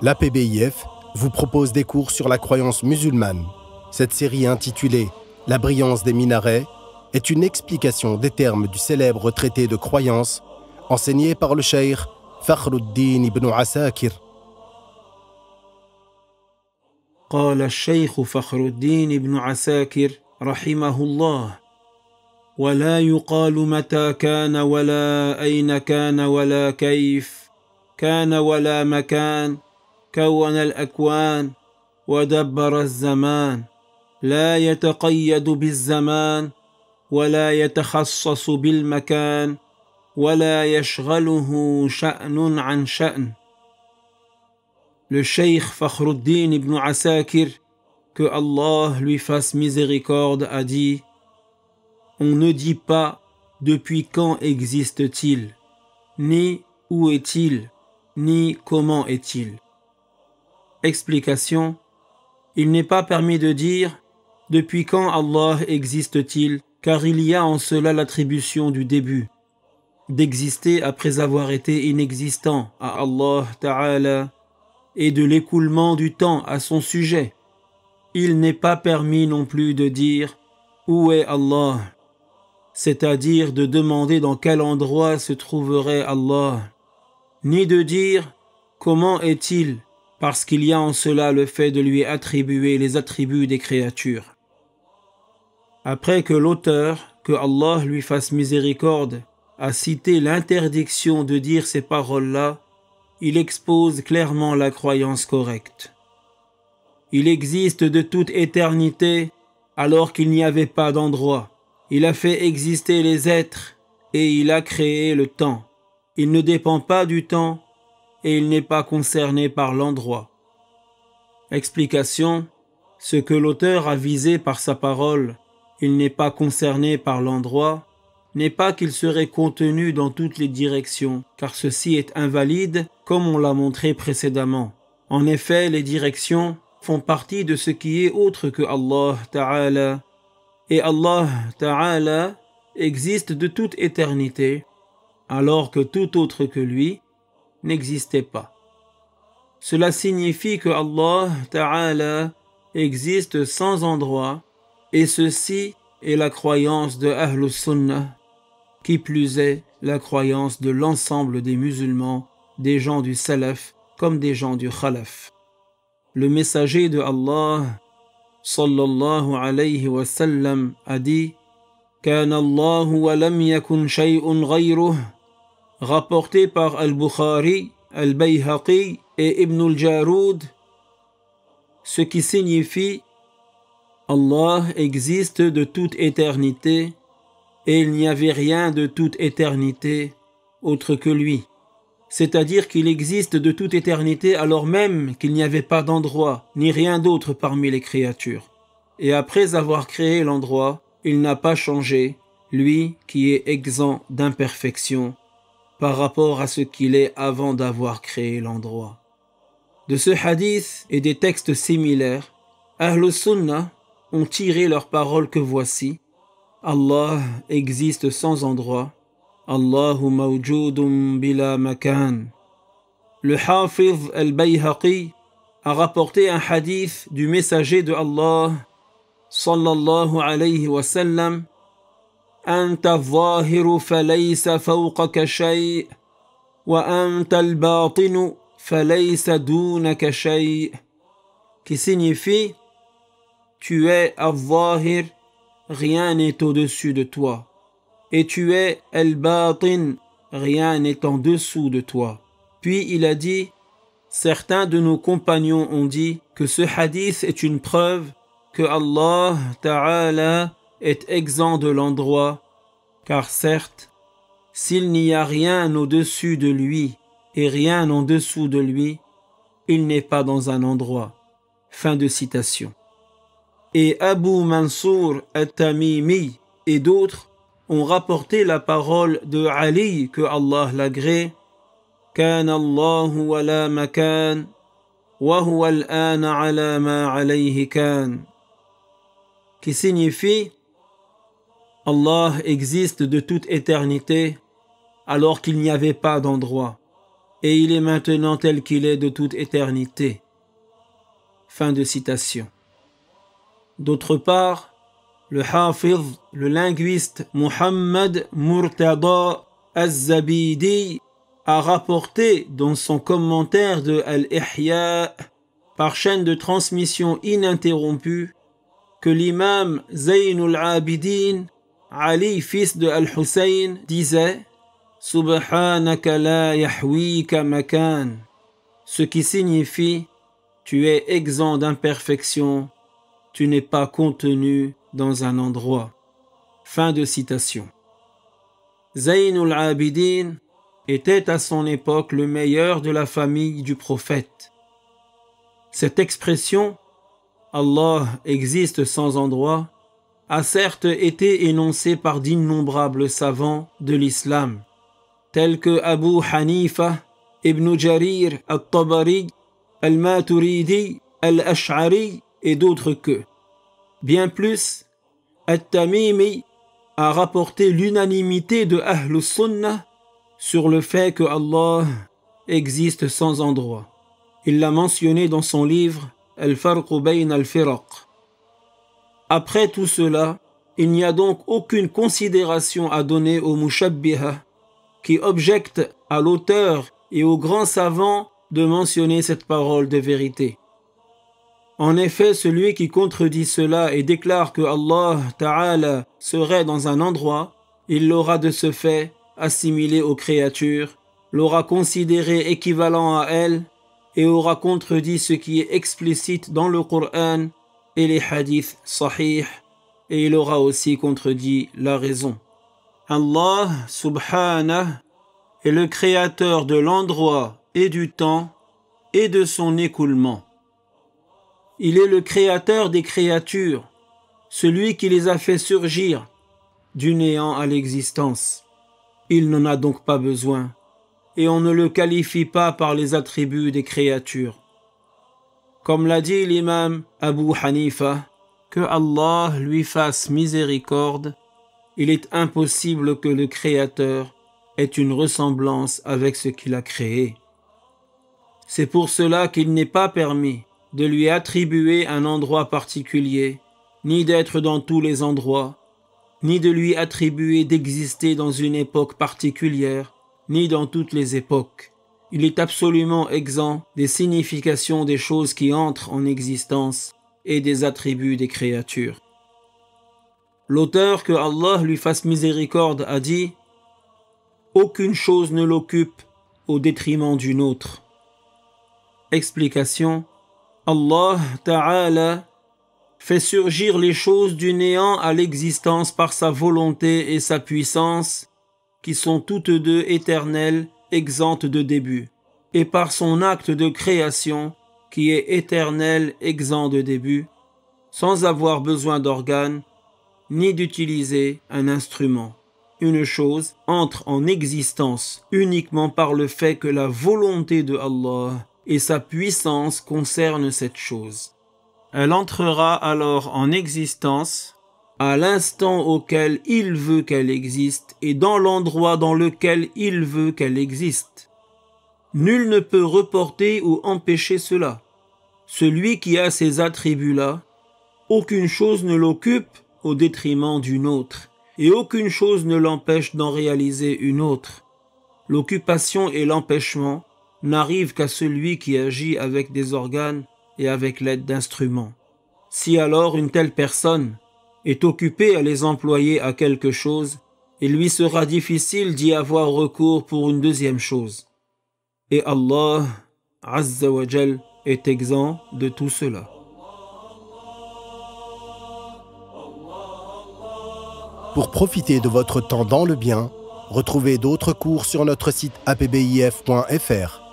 La PBIF vous propose des cours sur la croyance musulmane. Cette série intitulée La brillance des minarets est une explication des termes du célèbre traité de croyance enseigné par le cheikh Fakhruddin ibn Asakir. كون الأكوان ودبر الزمان لا يتقيد بالزمان ولا يتخصص بالمكان ولا يشغله شأن عن شأن للشيخ فخر الدين بن عساكر que Allah lui fasse miséricorde a dit On ne dit pas depuis quand existe-t-il ni où est-il ni comment est-il Explication. Il n'est pas permis de dire Depuis quand Allah existe-t-il car il y a en cela l'attribution du début. D'exister après avoir été inexistant à Allah Ta'ala et de l'écoulement du temps à son sujet. Il n'est pas permis non plus de dire Où est Allah c'est-à-dire de demander dans quel endroit se trouverait Allah, ni de dire Comment est-il parce qu'il y a en cela le fait de lui attribuer les attributs des créatures. Après que l'auteur, que Allah lui fasse miséricorde, a cité l'interdiction de dire ces paroles-là, il expose clairement la croyance correcte. Il existe de toute éternité alors qu'il n'y avait pas d'endroit. Il a fait exister les êtres et il a créé le temps. Il ne dépend pas du temps et il n'est pas concerné par l'endroit. Explication. Ce que l'auteur a visé par sa parole, il n'est pas concerné par l'endroit, n'est pas qu'il serait contenu dans toutes les directions, car ceci est invalide comme on l'a montré précédemment. En effet, les directions font partie de ce qui est autre que Allah Ta'ala. Et Allah Ta'ala existe de toute éternité, alors que tout autre que lui n'existait pas. Cela signifie que Allah Ta'ala existe sans endroit et ceci est la croyance de Ahlus Sunnah, qui plus est la croyance de l'ensemble des musulmans, des gens du Salaf comme des gens du Khalaf. Le messager de Allah sallallahu alayhi wa sallam a dit « Kana Allah rapporté par Al-Bukhari, Al-Bayhaqi et Ibn al-Jarud, ce qui signifie Allah existe de toute éternité et il n'y avait rien de toute éternité autre que lui. C'est-à-dire qu'il existe de toute éternité alors même qu'il n'y avait pas d'endroit ni rien d'autre parmi les créatures. Et après avoir créé l'endroit, il n'a pas changé, lui qui est exempt d'imperfection par rapport à ce qu'il est avant d'avoir créé l'endroit. De ce hadith et des textes similaires, Ahlus Sunnah ont tiré leur parole que voici Allah existe sans endroit. Allahu mawjudum bila makan. Le Hafiz al-Bayhaqi a rapporté un hadith du messager de Allah sallallahu alayhi wa sallam الظاهر فليس فوقك شيء الباطن فليس دونك شيء qui signifie tu es al rien n'est au-dessus de toi et tu es al-batin rien n'est en dessous de toi puis il a dit certains de nos compagnons ont dit que ce hadith est une preuve que Allah ta'ala est exempt de l'endroit, car certes, s'il n'y a rien au-dessus de lui et rien en dessous de lui, il n'est pas dans un endroit. Fin de citation. Et Abu Mansour At-Tamimi et d'autres ont rapporté la parole de Ali que Allah l'agrée la wa huwa kan» qui signifie Allah existe de toute éternité alors qu'il n'y avait pas d'endroit, et il est maintenant tel qu'il est de toute éternité. Fin de citation. D'autre part, le Hafiz, le linguiste Muhammad Murtada Az-Zabidi a rapporté dans son commentaire de Al-Ihya par chaîne de transmission ininterrompue que l'imam Zaynul Abidin Ali, fils de Al-Hussein, disait la makan, ce qui signifie Tu es exempt d'imperfection, tu n'es pas contenu dans un endroit. Fin de citation. Zainul Abidin était à son époque le meilleur de la famille du prophète. Cette expression Allah existe sans endroit a certes été énoncé par d'innombrables savants de l'islam, tels que Abu Hanifa, Ibn Jarir, Al-Tabari, Al-Maturidi, Al-Ash'ari et d'autres que. Bien plus, Al-Tamimi a rapporté l'unanimité de Ahlus Sunnah sur le fait que Allah existe sans endroit. Il l'a mentionné dans son livre Al-Farq Al-Firaq. Après tout cela, il n'y a donc aucune considération à donner au Mushabbiha qui objecte à l'auteur et au grand savant de mentionner cette parole de vérité. En effet, celui qui contredit cela et déclare que Allah Ta'ala serait dans un endroit, il l'aura de ce fait assimilé aux créatures, l'aura considéré équivalent à elles et aura contredit ce qui est explicite dans le Coran et les hadiths sahih, et il aura aussi contredit la raison. Allah Subhanah, est le créateur de l'endroit et du temps et de son écoulement. Il est le créateur des créatures, celui qui les a fait surgir du néant à l'existence. Il n'en a donc pas besoin, et on ne le qualifie pas par les attributs des créatures. Comme l'a dit l'imam Abu Hanifa, que Allah lui fasse miséricorde, il est impossible que le Créateur ait une ressemblance avec ce qu'il a créé. C'est pour cela qu'il n'est pas permis de lui attribuer un endroit particulier, ni d'être dans tous les endroits, ni de lui attribuer d'exister dans une époque particulière, ni dans toutes les époques. Il est absolument exempt des significations des choses qui entrent en existence et des attributs des créatures. L'auteur que Allah lui fasse miséricorde a dit Aucune chose ne l'occupe au détriment d'une autre. Explication Allah Ta'ala fait surgir les choses du néant à l'existence par sa volonté et sa puissance, qui sont toutes deux éternelles exempte de début, et par son acte de création, qui est éternel, exempt de début, sans avoir besoin d'organes, ni d'utiliser un instrument. Une chose entre en existence uniquement par le fait que la volonté de Allah et sa puissance concernent cette chose. Elle entrera alors en existence à l'instant auquel il veut qu'elle existe et dans l'endroit dans lequel il veut qu'elle existe. Nul ne peut reporter ou empêcher cela. Celui qui a ces attributs-là, aucune chose ne l'occupe au détriment d'une autre, et aucune chose ne l'empêche d'en réaliser une autre. L'occupation et l'empêchement n'arrivent qu'à celui qui agit avec des organes et avec l'aide d'instruments. Si alors une telle personne est occupé à les employer à quelque chose, il lui sera difficile d'y avoir recours pour une deuxième chose. Et Allah, Azza est exempt de tout cela. Pour profiter de votre temps dans le bien, retrouvez d'autres cours sur notre site apbif.fr.